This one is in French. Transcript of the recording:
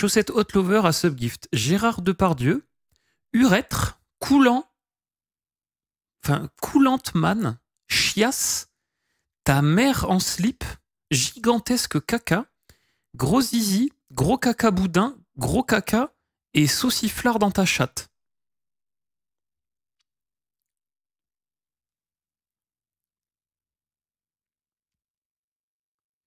Chaussette Hot Lover à Subgift, Gérard Depardieu, Urètre, Coulant, enfin, Coulante Man, Chiasse, Ta mère en slip, Gigantesque caca, Gros zizi, Gros caca boudin, Gros caca et Sauciflard dans ta chatte.